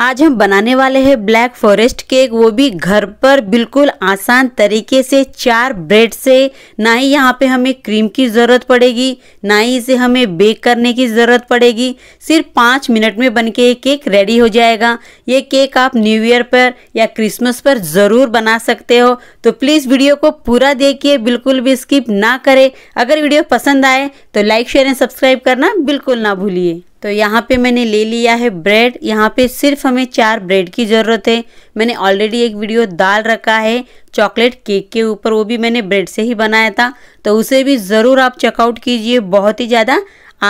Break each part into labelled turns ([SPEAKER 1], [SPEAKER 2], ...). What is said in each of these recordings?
[SPEAKER 1] आज हम बनाने वाले हैं ब्लैक फॉरेस्ट केक वो भी घर पर बिल्कुल आसान तरीके से चार ब्रेड से ना ही यहाँ पे हमें क्रीम की ज़रूरत पड़ेगी ना ही इसे हमें बेक करने की ज़रूरत पड़ेगी सिर्फ पाँच मिनट में बन के ये केक रेडी हो जाएगा ये केक आप न्यू ईयर पर या क्रिसमस पर ज़रूर बना सकते हो तो प्लीज़ वीडियो को पूरा देखिए बिल्कुल भी स्किप ना करें अगर वीडियो पसंद आए तो लाइक शेयर एंड सब्सक्राइब करना बिल्कुल ना भूलिए तो यहाँ पे मैंने ले लिया है ब्रेड यहाँ पे सिर्फ हमें चार ब्रेड की ज़रूरत है मैंने ऑलरेडी एक वीडियो दाल रखा है चॉकलेट केक के ऊपर वो भी मैंने ब्रेड से ही बनाया था तो उसे भी ज़रूर आप चेकआउट कीजिए बहुत ही ज़्यादा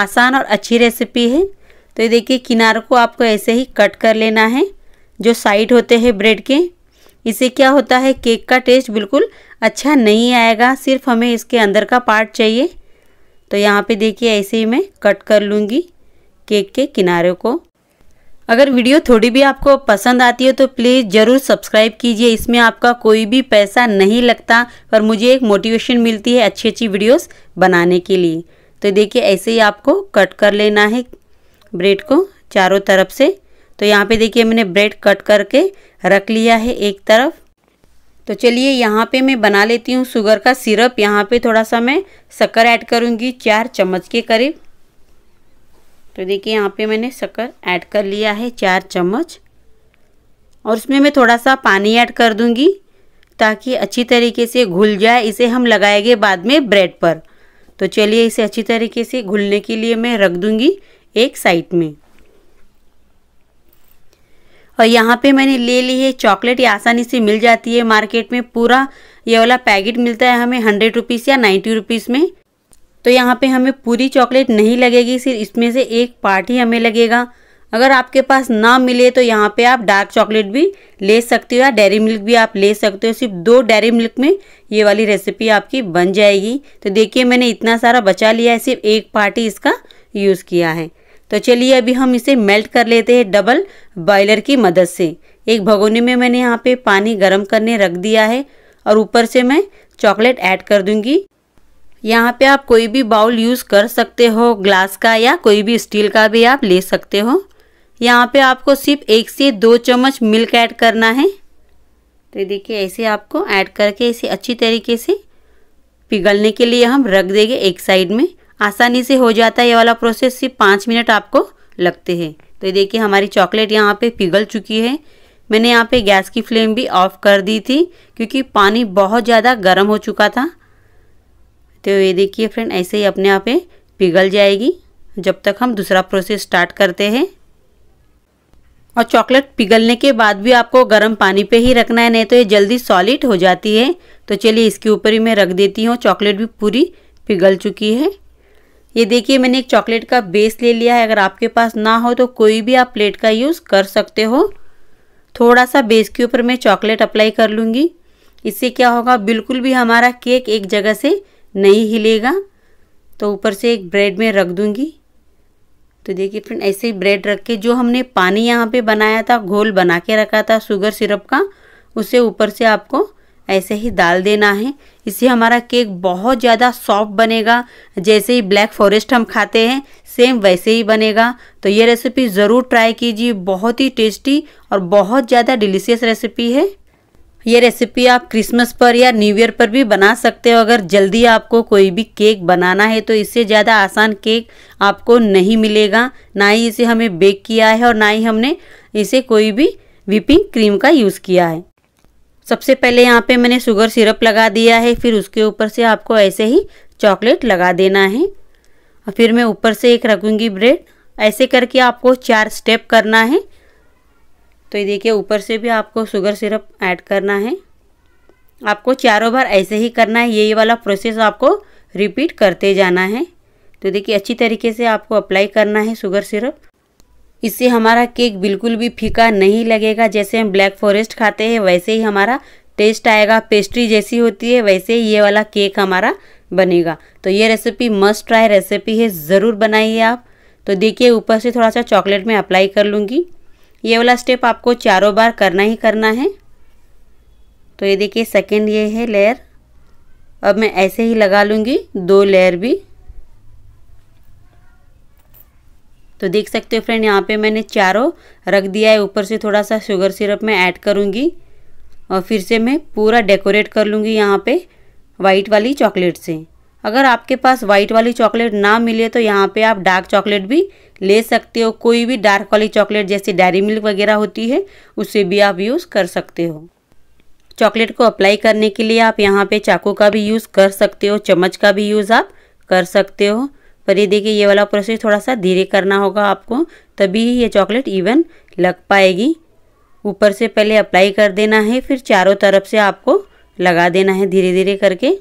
[SPEAKER 1] आसान और अच्छी रेसिपी है तो ये देखिए किनारों को आपको ऐसे ही कट कर लेना है जो साइड होते हैं ब्रेड के इससे क्या होता है केक का टेस्ट बिल्कुल अच्छा नहीं आएगा सिर्फ हमें इसके अंदर का पार्ट चाहिए तो यहाँ पे देखिए ऐसे ही मैं कट कर लूँगी केक के किनारे को अगर वीडियो थोड़ी भी आपको पसंद आती है तो प्लीज़ ज़रूर सब्सक्राइब कीजिए इसमें आपका कोई भी पैसा नहीं लगता पर मुझे एक मोटिवेशन मिलती है अच्छी अच्छी वीडियोस बनाने के लिए तो देखिए ऐसे ही आपको कट कर लेना है ब्रेड को चारों तरफ से तो यहाँ पे देखिए मैंने ब्रेड कट करके रख लिया है एक तरफ तो चलिए यहाँ पर मैं बना लेती हूँ शुगर का सिरप यहाँ पर थोड़ा सा मैं शक्कर ऐड करूँगी चार चम्मच के करीब तो देखिए यहाँ पे मैंने शक्कर ऐड कर लिया है चार चम्मच और उसमें मैं थोड़ा सा पानी ऐड कर दूँगी ताकि अच्छी तरीके से घुल जाए इसे हम लगाएंगे बाद में ब्रेड पर तो चलिए इसे अच्छी तरीके से घुलने के लिए मैं रख दूँगी एक साइड में और यहाँ पे मैंने ले ली है चॉकलेट ये आसानी से मिल जाती है मार्केट में पूरा ये वाला पैकेट मिलता है हमें हंड्रेड रुपीज़ या नाइन्टी रुपीज़ में तो यहाँ पे हमें पूरी चॉकलेट नहीं लगेगी सिर्फ इसमें से एक पार्ट ही हमें लगेगा अगर आपके पास ना मिले तो यहाँ पे आप डार्क चॉकलेट भी ले सकते हो या डेरी मिल्क भी आप ले सकते हो सिर्फ दो डेरी मिल्क में ये वाली रेसिपी आपकी बन जाएगी तो देखिए मैंने इतना सारा बचा लिया है सिर्फ एक पार्टी इसका यूज़ किया है तो चलिए अभी हम इसे मेल्ट कर लेते हैं डबल बॉयलर की मदद से एक भगोने में मैंने यहाँ पे पानी गर्म करने रख दिया है और ऊपर से मैं चॉकलेट ऐड कर दूंगी यहाँ पे आप कोई भी बाउल यूज़ कर सकते हो ग्लास का या कोई भी स्टील का भी आप ले सकते हो यहाँ पे आपको सिर्फ एक से दो चम्मच मिल्क ऐड करना है तो देखिए ऐसे आपको ऐड करके इसे अच्छी तरीके से पिघलने के लिए हम रख देंगे एक साइड में आसानी से हो जाता है ये वाला प्रोसेस सिर्फ पाँच मिनट आपको लगते हैं तो देखिए हमारी चॉकलेट यहाँ पे पिघल चुकी है मैंने यहाँ पे गैस की फ्लेम भी ऑफ़ कर दी थी क्योंकि पानी बहुत ज़्यादा गर्म हो चुका था तो ये देखिए फ्रेंड ऐसे ही अपने आप पिघल जाएगी जब तक हम दूसरा प्रोसेस स्टार्ट करते हैं और चॉकलेट पिघलने के बाद भी आपको गर्म पानी पे ही रखना है नहीं तो ये जल्दी सॉलिड हो जाती है तो चलिए इसके ऊपर ही मैं रख देती हूँ चॉकलेट भी पूरी पिघल चुकी है ये देखिए मैंने एक चॉकलेट का बेस ले लिया है अगर आपके पास ना हो तो कोई भी आप प्लेट का यूज़ कर सकते हो थोड़ा सा बेस के ऊपर मैं चॉकलेट अप्लाई कर लूँगी इससे क्या होगा बिल्कुल भी हमारा केक एक जगह से नहीं हिलेगा तो ऊपर से एक ब्रेड में रख दूँगी तो देखिए फ्रेंड ऐसे ही ब्रेड रख के जो हमने पानी यहाँ पे बनाया था घोल बना के रखा था शुगर सिरप का उसे ऊपर से आपको ऐसे ही डाल देना है इससे हमारा केक बहुत ज़्यादा सॉफ्ट बनेगा जैसे ही ब्लैक फॉरेस्ट हम खाते हैं सेम वैसे ही बनेगा तो ये रेसिपी ज़रूर ट्राई कीजिए बहुत ही टेस्टी और बहुत ज़्यादा डिलीशियस रेसिपी है ये रेसिपी आप क्रिसमस पर या न्यू ईयर पर भी बना सकते हो अगर जल्दी आपको कोई भी केक बनाना है तो इससे ज़्यादा आसान केक आपको नहीं मिलेगा ना ही इसे हमें बेक किया है और ना ही हमने इसे कोई भी विपिंग क्रीम का यूज़ किया है सबसे पहले यहाँ पे मैंने शुगर सिरप लगा दिया है फिर उसके ऊपर से आपको ऐसे ही चॉकलेट लगा देना है और फिर मैं ऊपर से एक रखूँगी ब्रेड ऐसे करके आपको चार स्टेप करना है तो ये देखिए ऊपर से भी आपको शुगर सिरप ऐड करना है आपको चारों बार ऐसे ही करना है यही वाला प्रोसेस आपको रिपीट करते जाना है तो देखिए अच्छी तरीके से आपको अप्लाई करना है शुगर सिरप इससे हमारा केक बिल्कुल भी फीका नहीं लगेगा जैसे हम ब्लैक फॉरेस्ट खाते हैं वैसे ही हमारा टेस्ट आएगा पेस्ट्री जैसी होती है वैसे ही ये वाला केक हमारा बनेगा तो ये रेसिपी मस्ट ट्राई रेसिपी है ज़रूर बनाइए आप तो देखिए ऊपर से थोड़ा सा चॉकलेट में अप्लाई कर लूँगी ये वाला स्टेप आपको चारों बार करना ही करना है तो ये देखिए सेकेंड ये है लेयर अब मैं ऐसे ही लगा लूँगी दो लेयर भी तो देख सकते हो फ्रेंड यहाँ पे मैंने चारों रख दिया है ऊपर से थोड़ा सा शुगर सिरप मैं ऐड करूँगी और फिर से मैं पूरा डेकोरेट कर लूँगी यहाँ पे वाइट वाली चॉकलेट से अगर आपके पास वाइट वाली चॉकलेट ना मिले तो यहाँ पे आप डार्क चॉकलेट भी ले सकते हो कोई भी डार्क वाली चॉकलेट जैसे डेयरी मिल्क वगैरह होती है उसे भी आप यूज़ कर सकते हो चॉकलेट को अप्लाई करने के लिए आप यहाँ पे चाकू का भी यूज़ कर सकते हो चम्मच का भी यूज़ आप कर सकते हो पर ये देखिए ये वाला प्रोसेस थोड़ा सा धीरे करना होगा आपको तभी ये चॉकलेट इवन लग पाएगी ऊपर से पहले अप्लाई कर देना है फिर चारों तरफ से आपको लगा देना है धीरे धीरे करके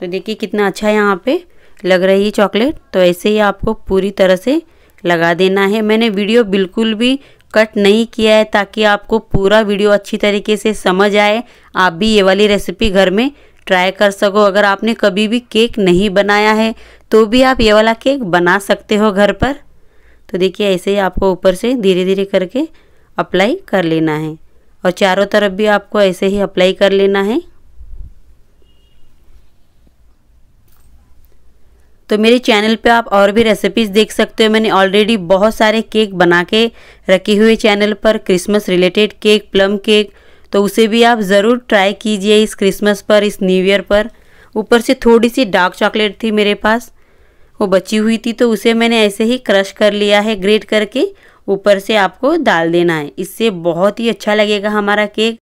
[SPEAKER 1] तो देखिए कितना अच्छा यहाँ पे लग रही है चॉकलेट तो ऐसे ही आपको पूरी तरह से लगा देना है मैंने वीडियो बिल्कुल भी कट नहीं किया है ताकि आपको पूरा वीडियो अच्छी तरीके से समझ आए आप भी ये वाली रेसिपी घर में ट्राई कर सको अगर आपने कभी भी केक नहीं बनाया है तो भी आप ये वाला केक बना सकते हो घर पर तो देखिए ऐसे ही आपको ऊपर से धीरे धीरे करके अप्लाई कर लेना है और चारों तरफ भी आपको ऐसे ही अप्लाई कर लेना है तो मेरे चैनल पे आप और भी रेसिपीज़ देख सकते हो मैंने ऑलरेडी बहुत सारे केक बना के रखे हुए चैनल पर Christmas related cake plum cake तो उसे भी आप ज़रूर ट्राई कीजिए इस क्रिसमस पर इस न्यू ईयर पर ऊपर से थोड़ी सी डार्क चॉकलेट थी मेरे पास वो बची हुई थी तो उसे मैंने ऐसे ही क्रश कर लिया है ग्रेट करके ऊपर से आपको डाल देना है इससे बहुत ही अच्छा लगेगा हमारा केक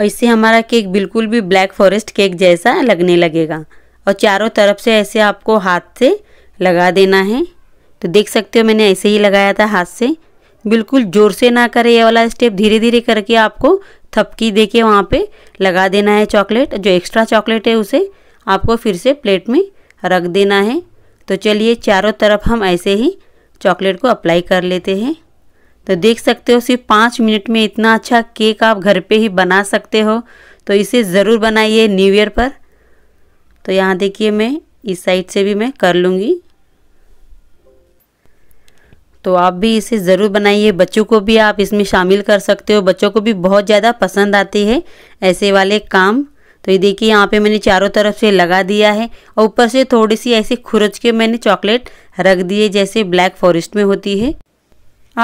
[SPEAKER 1] और इससे हमारा केक बिल्कुल भी ब्लैक फॉरेस्ट केक जैसा लगने लगेगा और चारों तरफ से ऐसे आपको हाथ से लगा देना है तो देख सकते हो मैंने ऐसे ही लगाया था हाथ से बिल्कुल ज़ोर से ना करें ये वाला स्टेप धीरे धीरे करके आपको थपकी दे के वहाँ पर लगा देना है चॉकलेट जो एक्स्ट्रा चॉकलेट है उसे आपको फिर से प्लेट में रख देना है तो चलिए चारों तरफ हम ऐसे ही चॉकलेट को अप्लाई कर लेते हैं तो देख सकते हो सिर्फ पाँच मिनट में इतना अच्छा केक आप घर पे ही बना सकते हो तो इसे ज़रूर बनाइए न्यू ईयर पर तो यहाँ देखिए मैं इस साइड से भी मैं कर लूँगी तो आप भी इसे ज़रूर बनाइए बच्चों को भी आप इसमें शामिल कर सकते हो बच्चों को भी बहुत ज़्यादा पसंद आती है ऐसे वाले काम तो ये देखिए यहाँ पे मैंने चारों तरफ से लगा दिया है और ऊपर से थोड़ी सी ऐसे खुरच के मैंने चॉकलेट रख दिए जैसे ब्लैक फॉरेस्ट में होती है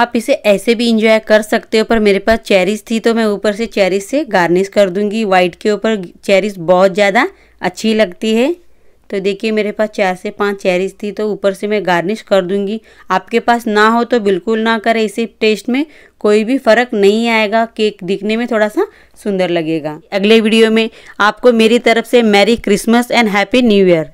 [SPEAKER 1] आप इसे ऐसे भी इंजॉय कर सकते हो पर मेरे पास चेरीज थी तो मैं ऊपर से चेरीज से गार्निश कर दूंगी वाइट के ऊपर चेरीज बहुत ज़्यादा अच्छी लगती है तो देखिए मेरे पास चार से पांच चेरीज थी तो ऊपर से मैं गार्निश कर दूंगी आपके पास ना हो तो बिल्कुल ना करें इसे टेस्ट में कोई भी फ़र्क नहीं आएगा केक दिखने में थोड़ा सा सुंदर लगेगा अगले वीडियो में आपको मेरी तरफ से merry Christmas and happy new year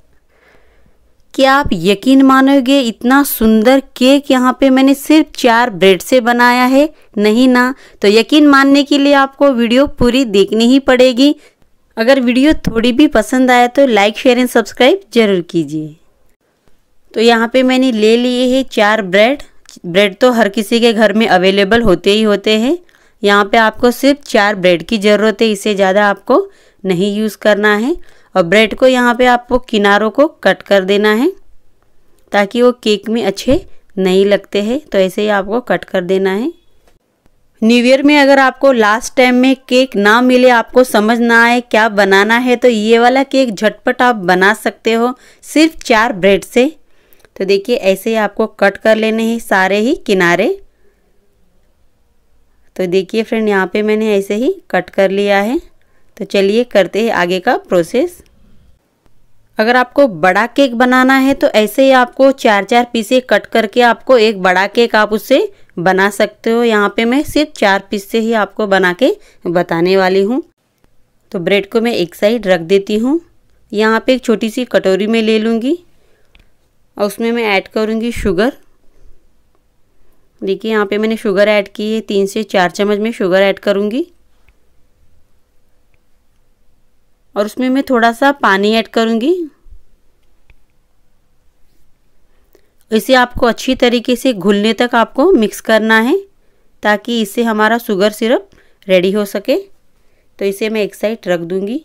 [SPEAKER 1] क्या आप यकीन मानोगे इतना सुंदर केक यहाँ पे मैंने सिर्फ चार ब्रेड से बनाया है नहीं ना तो यकीन मानने के लिए आपको वीडियो पूरी देखनी ही पड़ेगी अगर वीडियो थोड़ी भी पसंद आया तो लाइक शेयर एंड सब्सक्राइब जरूर कीजिए तो यहाँ पे मैंने ले लिए हैं चार ब्रेड ब्रेड तो हर किसी के घर में अवेलेबल होते ही होते हैं यहाँ पे आपको सिर्फ चार ब्रेड की ज़रूरत है इससे ज़्यादा आपको नहीं यूज़ करना है और ब्रेड को यहाँ पे आपको किनारों को कट कर देना है ताकि वो केक में अच्छे नहीं लगते हैं तो ऐसे ही आपको कट कर देना है न्यू ईयर में अगर आपको लास्ट टाइम में केक ना मिले आपको समझ ना आए क्या बनाना है तो ये वाला केक झटपट आप बना सकते हो सिर्फ चार ब्रेड से तो देखिए ऐसे ही आपको कट कर लेने हैं सारे ही किनारे तो देखिए फ्रेंड यहाँ पे मैंने ऐसे ही कट कर लिया है तो चलिए करते हैं आगे का प्रोसेस अगर आपको बड़ा केक बनाना है तो ऐसे ही आपको चार चार पीसे कट करके आपको एक बड़ा केक आप उससे बना सकते हो यहाँ पे मैं सिर्फ चार पीस से ही आपको बना के बताने वाली हूँ तो ब्रेड को मैं एक साइड रख देती हूँ यहाँ पे एक छोटी सी कटोरी में ले लूँगी और उसमें मैं ऐड करूँगी शुगर देखिए यहाँ पे मैंने शुगर ऐड की है तीन से चार चम्मच में शुगर ऐड करूँगी और उसमें मैं थोड़ा सा पानी ऐड करूँगी इसे आपको अच्छी तरीके से घुलने तक आपको मिक्स करना है ताकि इससे हमारा शुगर सिरप रेडी हो सके तो इसे मैं एक साइड रख दूँगी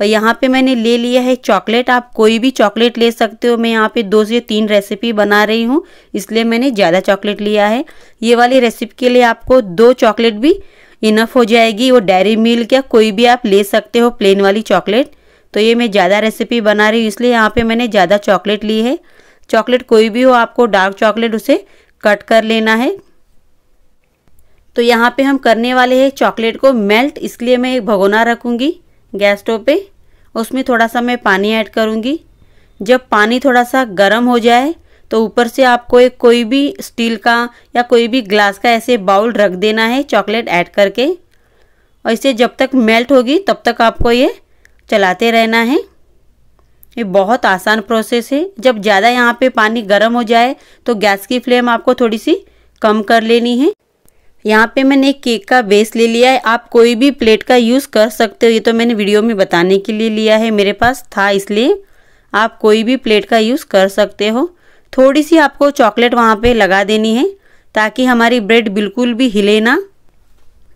[SPEAKER 1] और यहाँ पे मैंने ले लिया है चॉकलेट आप कोई भी चॉकलेट ले सकते हो मैं यहाँ पे दो से तीन रेसिपी बना रही हूँ इसलिए मैंने ज़्यादा चॉकलेट लिया है ये वाली रेसिपी के लिए आपको दो चॉकलेट भी इनफ हो जाएगी वो डेयरी मिल्क या कोई भी आप ले सकते हो प्लेन वाली चॉकलेट तो ये मैं ज़्यादा रेसिपी बना रही हूँ इसलिए यहाँ पे मैंने ज़्यादा चॉकलेट ली है चॉकलेट कोई भी हो आपको डार्क चॉकलेट उसे कट कर लेना है तो यहाँ पे हम करने वाले हैं चॉकलेट को मेल्ट इसलिए मैं एक भगोना रखूँगी गैस स्टोव पे उसमें थोड़ा सा मैं पानी ऐड करूँगी जब पानी थोड़ा सा गर्म हो जाए तो ऊपर से आपको एक कोई भी स्टील का या कोई भी ग्लास का ऐसे बाउल रख देना है चॉकलेट ऐड करके और इसे जब तक मेल्ट होगी तब तक आपको ये चलाते रहना है ये बहुत आसान प्रोसेस है जब ज़्यादा यहाँ पे पानी गर्म हो जाए तो गैस की फ्लेम आपको थोड़ी सी कम कर लेनी है यहाँ पे मैंने एक केक का बेस ले लिया है आप कोई भी प्लेट का यूज़ कर सकते हो ये तो मैंने वीडियो में बताने के लिए लिया है मेरे पास था इसलिए आप कोई भी प्लेट का यूज़ कर सकते हो थोड़ी सी आपको चॉकलेट वहाँ पे लगा देनी है ताकि हमारी ब्रेड बिल्कुल भी हिले ना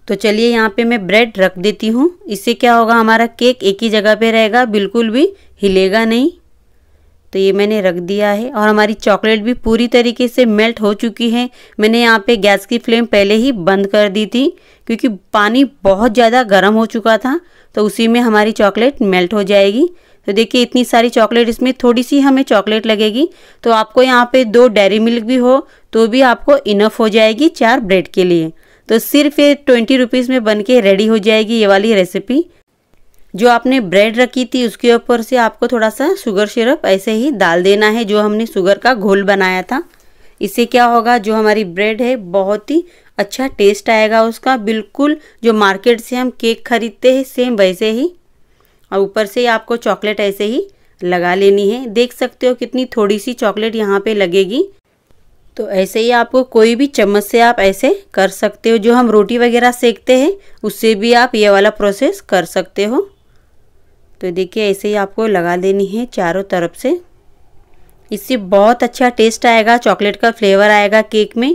[SPEAKER 1] तो चलिए यहाँ पे मैं ब्रेड रख देती हूँ इससे क्या होगा हमारा केक एक ही जगह पे रहेगा बिल्कुल भी हिलेगा नहीं तो ये मैंने रख दिया है और हमारी चॉकलेट भी पूरी तरीके से मेल्ट हो चुकी है मैंने यहाँ पे गैस की फ्लेम पहले ही बंद कर दी थी क्योंकि पानी बहुत ज़्यादा गर्म हो चुका था तो उसी में हमारी चॉकलेट मेल्ट हो जाएगी तो देखिए इतनी सारी चॉकलेट इसमें थोड़ी सी हमें चॉकलेट लगेगी तो आपको यहाँ पे दो डेरी मिल्क भी हो तो भी आपको इनफ हो जाएगी चार ब्रेड के लिए तो सिर्फ ये ट्वेंटी रुपीज़ में बन के रेडी हो जाएगी ये वाली रेसिपी जो आपने ब्रेड रखी थी उसके ऊपर से आपको थोड़ा सा शुगर सिरप ऐसे ही डाल देना है जो हमने शुगर का घोल बनाया था इससे क्या होगा जो हमारी ब्रेड है बहुत ही अच्छा टेस्ट आएगा उसका बिल्कुल जो मार्केट से हम केक खरीदते हैं सेम वैसे ही और ऊपर से आपको चॉकलेट ऐसे ही लगा लेनी है देख सकते हो कितनी थोड़ी सी चॉकलेट यहाँ पे लगेगी तो ऐसे ही आपको कोई भी चम्मच से आप ऐसे कर सकते हो जो हम रोटी वगैरह सेकते हैं उससे भी आप ये वाला प्रोसेस कर सकते हो तो देखिए ऐसे ही आपको लगा देनी है चारों तरफ से इससे बहुत अच्छा टेस्ट आएगा चॉकलेट का फ्लेवर आएगा केक में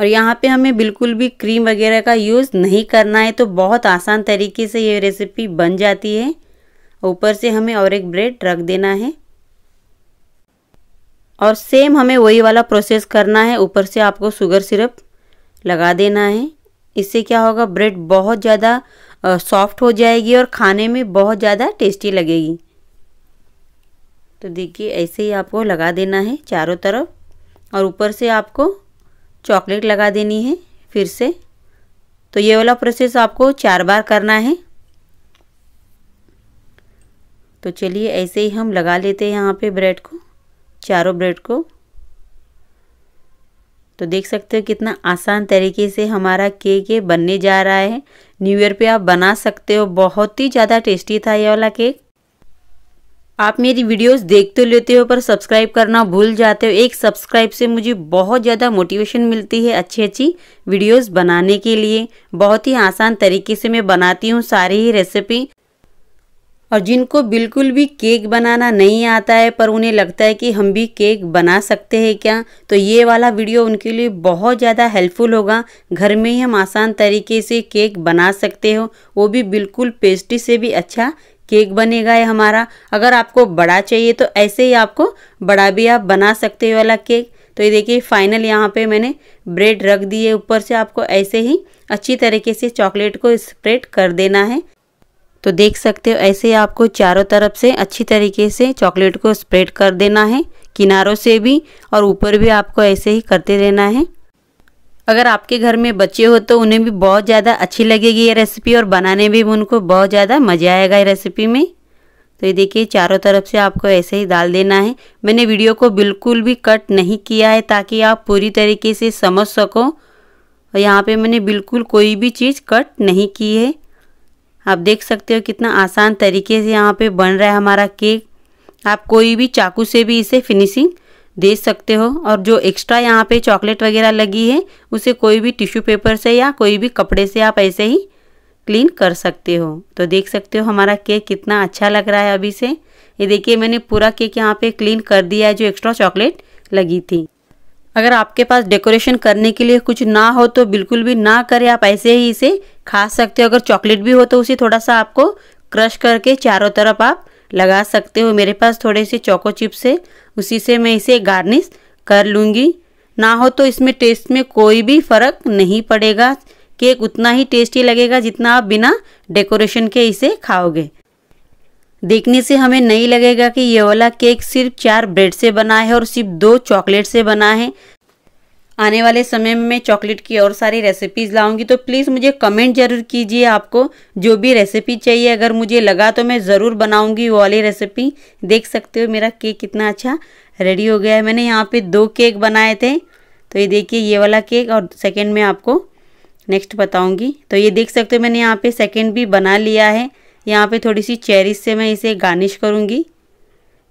[SPEAKER 1] और यहाँ पे हमें बिल्कुल भी क्रीम वगैरह का यूज़ नहीं करना है तो बहुत आसान तरीके से ये रेसिपी बन जाती है ऊपर से हमें और एक ब्रेड रख देना है और सेम हमें वही वाला प्रोसेस करना है ऊपर से आपको शुगर सिरप लगा देना है इससे क्या होगा ब्रेड बहुत ज़्यादा सॉफ्ट हो जाएगी और खाने में बहुत ज़्यादा टेस्टी लगेगी तो देखिए ऐसे ही आपको लगा देना है चारों तरफ और ऊपर से आपको चॉकलेट लगा देनी है फिर से तो ये वाला प्रोसेस आपको चार बार करना है तो चलिए ऐसे ही हम लगा लेते हैं यहाँ पे ब्रेड को चारों ब्रेड को तो देख सकते हो कितना आसान तरीके से हमारा केक ये बनने जा रहा है न्यू ईयर पे आप बना सकते हो बहुत ही ज़्यादा टेस्टी था ये वाला केक आप मेरी वीडियोस देख तो लेते हो पर सब्सक्राइब करना भूल जाते हो एक सब्सक्राइब से मुझे बहुत ज़्यादा मोटिवेशन मिलती है अच्छी अच्छी वीडियोस बनाने के लिए बहुत ही आसान तरीके से मैं बनाती हूँ सारी ही रेसिपी और जिनको बिल्कुल भी केक बनाना नहीं आता है पर उन्हें लगता है कि हम भी केक बना सकते हैं क्या तो ये वाला वीडियो उनके लिए बहुत ज़्यादा हेल्पफुल होगा घर में ही हम आसान तरीके से केक बना सकते हो वो भी बिल्कुल पेस्ट्री से भी अच्छा केक बनेगा ये हमारा अगर आपको बड़ा चाहिए तो ऐसे ही आपको बड़ा भी आप बना सकते हो वाला केक तो ये देखिए फाइनल यहाँ पे मैंने ब्रेड रख दी है ऊपर से आपको ऐसे ही अच्छी तरीके से चॉकलेट को स्प्रेड कर देना है तो देख सकते हो ऐसे ही आपको चारों तरफ से अच्छी तरीके से चॉकलेट को स्प्रेड कर देना है किनारों से भी और ऊपर भी आपको ऐसे ही करते रहना है अगर आपके घर में बच्चे हो तो उन्हें भी बहुत ज़्यादा अच्छी लगेगी ये रेसिपी और बनाने में भी उनको बहुत ज़्यादा मज़ा आएगा ये रेसिपी में तो ये देखिए चारों तरफ से आपको ऐसे ही डाल देना है मैंने वीडियो को बिल्कुल भी कट नहीं किया है ताकि आप पूरी तरीके से समझ सको और यहाँ पर मैंने बिल्कुल कोई भी चीज़ कट नहीं की है आप देख सकते हो कितना आसान तरीके से यहाँ पर बन रहा है हमारा केक आप कोई भी चाकू से भी इसे फिनिशिंग दे सकते हो और जो एक्स्ट्रा यहाँ पे चॉकलेट वगैरह लगी है उसे कोई भी टिश्यू पेपर से या कोई भी कपड़े से आप ऐसे ही क्लीन कर सकते हो तो देख सकते हो हमारा केक कितना अच्छा लग रहा है अभी से ये देखिए मैंने पूरा केक यहाँ पे क्लीन कर दिया है जो एक्स्ट्रा चॉकलेट लगी थी अगर आपके पास डेकोरेशन करने के लिए कुछ ना हो तो बिल्कुल भी ना करें आप ऐसे ही इसे खा सकते हो अगर चॉकलेट भी हो तो उसे थोड़ा सा आपको क्रश करके चारों तरफ आप लगा सकते हो मेरे पास थोड़े से चोको चिप्स है उसी से मैं इसे गार्निश कर लूँगी ना हो तो इसमें टेस्ट में कोई भी फ़र्क नहीं पड़ेगा केक उतना ही टेस्टी लगेगा जितना आप बिना डेकोरेशन के इसे खाओगे देखने से हमें नहीं लगेगा कि ये वाला केक सिर्फ चार ब्रेड से बना है और सिर्फ दो चॉकलेट से बना है आने वाले समय में मैं चॉकलेट की और सारी रेसिपीज़ लाऊंगी तो प्लीज़ मुझे कमेंट ज़रूर कीजिए आपको जो भी रेसिपी चाहिए अगर मुझे लगा तो मैं ज़रूर बनाऊंगी वो वाली रेसिपी देख सकते हो मेरा केक कितना अच्छा रेडी हो गया है मैंने यहाँ पे दो केक बनाए थे तो ये देखिए ये वाला केक और सेकेंड में आपको नेक्स्ट बताऊँगी तो ये देख सकते हो मैंने यहाँ पर सेकेंड भी बना लिया है यहाँ पर थोड़ी सी चेरीज से मैं इसे गार्निश करूँगी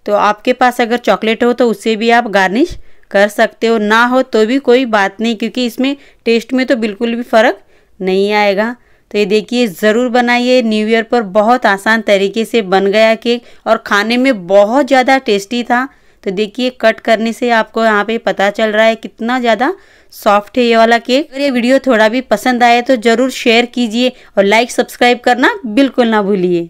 [SPEAKER 1] तो आपके पास अगर चॉकलेट हो तो उससे भी आप गार्निश कर सकते हो ना हो तो भी कोई बात नहीं क्योंकि इसमें टेस्ट में तो बिल्कुल भी फ़र्क नहीं आएगा तो ये देखिए ज़रूर बनाइए न्यू ईयर पर बहुत आसान तरीके से बन गया केक और खाने में बहुत ज़्यादा टेस्टी था तो देखिए कट करने से आपको यहाँ पे पता चल रहा है कितना ज़्यादा सॉफ्ट है ये वाला केक अगर ये वीडियो थोड़ा भी पसंद आए तो ज़रूर शेयर कीजिए और लाइक सब्सक्राइब करना बिल्कुल ना भूलिए